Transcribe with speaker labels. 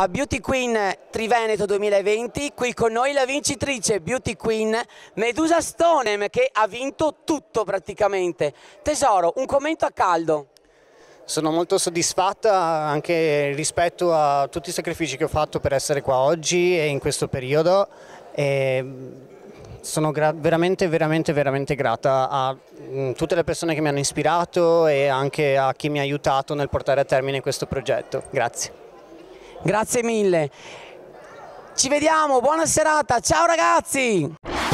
Speaker 1: a Beauty Queen Triveneto 2020, qui con noi la vincitrice Beauty Queen Medusa Stonem che ha vinto tutto praticamente. Tesoro, un
Speaker 2: commento a caldo. Sono molto soddisfatta anche rispetto a tutti i sacrifici che ho fatto per essere qua oggi e in questo periodo. E sono veramente, veramente, veramente grata a mm, tutte le persone che mi hanno ispirato e anche a chi mi ha aiutato nel portare a termine questo progetto. Grazie.
Speaker 1: Grazie mille. Ci vediamo, buona serata, ciao ragazzi!